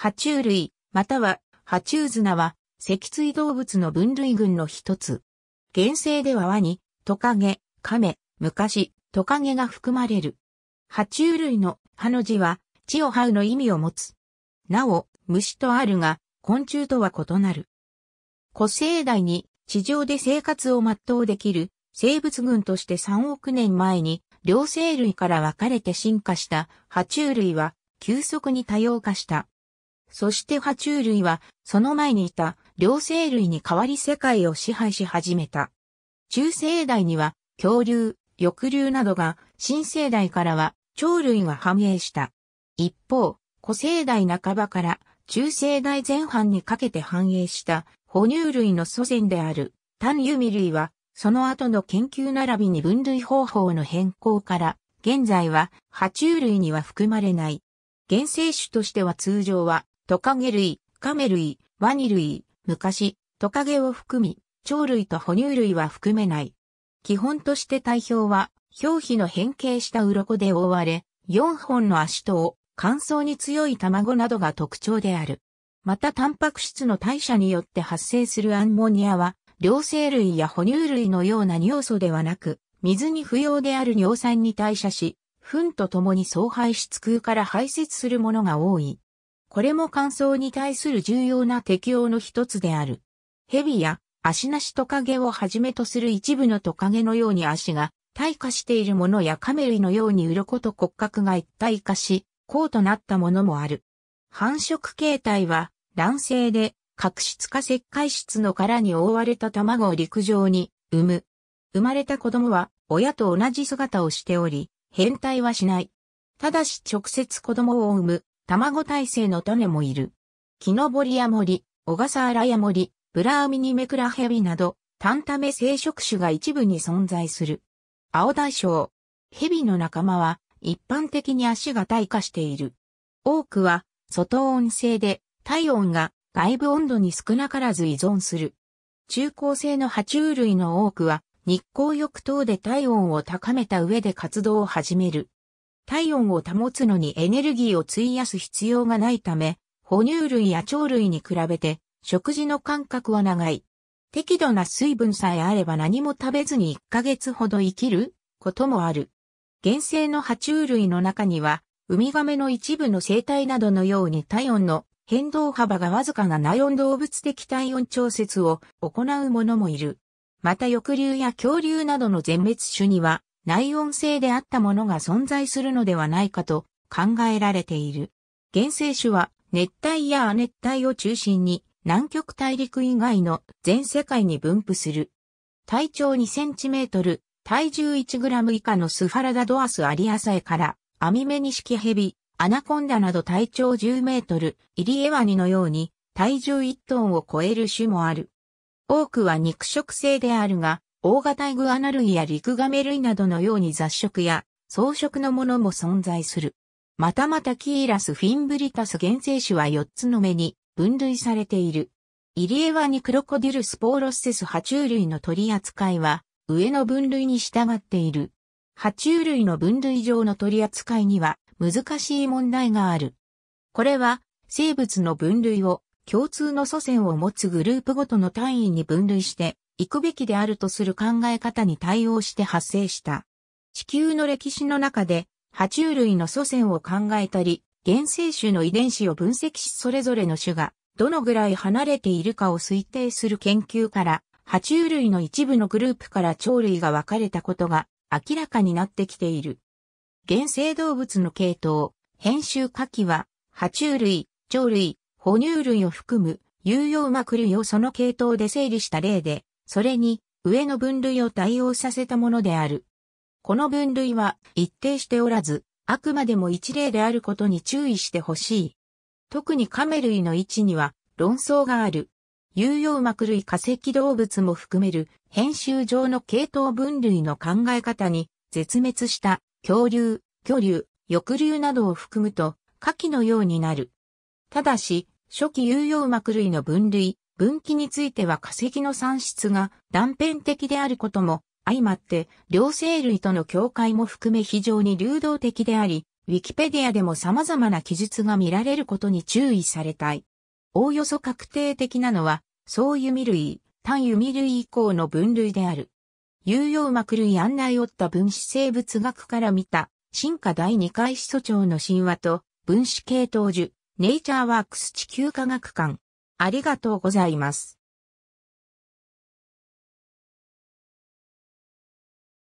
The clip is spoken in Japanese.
爬虫類、または爬虫綱は、脊椎動物の分類群の一つ。原生ではワニ、トカゲ、カメ、昔、トカゲが含まれる。爬虫類の歯の字は、地を這うの意味を持つ。なお、虫とあるが、昆虫とは異なる。古生代に地上で生活を全うできる生物群として3億年前に両生類から分かれて進化した爬虫類は急速に多様化した。そして爬虫類は、その前にいた両生類に代わり世界を支配し始めた。中生代には、恐竜、翼竜などが、新生代からは、鳥類が繁栄した。一方、古生代半ばから、中生代前半にかけて繁栄した、哺乳類の祖先である、単ユミ類は、その後の研究並びに分類方法の変更から、現在は、爬虫類には含まれない。原生種としては通常は、トカゲ類、カメ類、ワニ類、昔、トカゲを含み、鳥類と哺乳類は含めない。基本として体表は、表皮の変形した鱗で覆われ、4本の足と乾燥に強い卵などが特徴である。また、タンパク質の代謝によって発生するアンモニアは、両生類や哺乳類のような尿素ではなく、水に不要である尿酸に代謝し、糞と共に相排出空から排泄するものが多い。これも乾燥に対する重要な適応の一つである。蛇や足なしトカゲをはじめとする一部のトカゲのように足が退化しているものやカメ類のように鱗と骨格が一体化し、こうとなったものもある。繁殖形態は卵性で角質化石灰質の殻に覆われた卵を陸上に産む。生まれた子供は親と同じ姿をしており、変態はしない。ただし直接子供を産む卵耐性の種もいる。木登りや森、小笠原や森、ブラーミニメクラヘビなど、単タメ生殖種が一部に存在する。青大将。蛇の仲間は一般的に足が退化している。多くは外温性で体温が外部温度に少なからず依存する。中高生の爬虫類の多くは日光浴等で体温を高めた上で活動を始める。体温を保つのにエネルギーを費やす必要がないため、哺乳類や鳥類に比べて食事の間隔は長い。適度な水分さえあれば何も食べずに1ヶ月ほど生きることもある。原生の爬虫類の中には、ウミガメの一部の生態などのように体温の変動幅がわずかな内温動物的体温調節を行うものもいる。また翼竜や恐竜などの全滅種には内音性であったものが存在するのではないかと考えられている。原生種は熱帯や亜熱帯を中心に南極大陸以外の全世界に分布する。体長2センチメートル、体重1グラム以下のスファラダドアスアリアサエからアミメニシキヘビ、アナコンダなど体長10メートル、イリエワニのように体重1トンを超える種もある。多くは肉食性であるが、大型イグアナ類やリクガメ類などのように雑食や草食のものも存在する。またまたキーラス・フィンブリタス原生種は4つの目に分類されている。イリエワニクロコディルスポーロッセス爬虫類の取り扱いは上の分類に従っている。爬虫類の分類上の取り扱いには難しい問題がある。これは生物の分類を共通の祖先を持つグループごとの単位に分類して行くべきであるとする考え方に対応して発生した。地球の歴史の中で、爬虫類の祖先を考えたり、原生種の遺伝子を分析しそれぞれの種がどのぐらい離れているかを推定する研究から、爬虫類の一部のグループから鳥類が分かれたことが明らかになってきている。原生動物の系統、編集下記は、爬虫類、鳥類、哺乳類を含む有用膜類をその系統で整理した例で、それに、上の分類を対応させたものである。この分類は一定しておらず、あくまでも一例であることに注意してほしい。特に亀類の位置には論争がある。有用膜類化石動物も含める編集上の系統分類の考え方に絶滅した恐竜、巨竜、翼竜などを含むと下記のようになる。ただし、初期有用膜類の分類、分岐については化石の産出が断片的であることも相まって両生類との境界も含め非常に流動的であり、ウィキペディアでも様々な記述が見られることに注意されたい。おおよそ確定的なのは、総弓類、単弓類以降の分類である。有用膜類案内をった分子生物学から見た、進化第2回始祖長の神話と、分子系統樹、ネイチャーワークス地球科学館、ありがとうございます。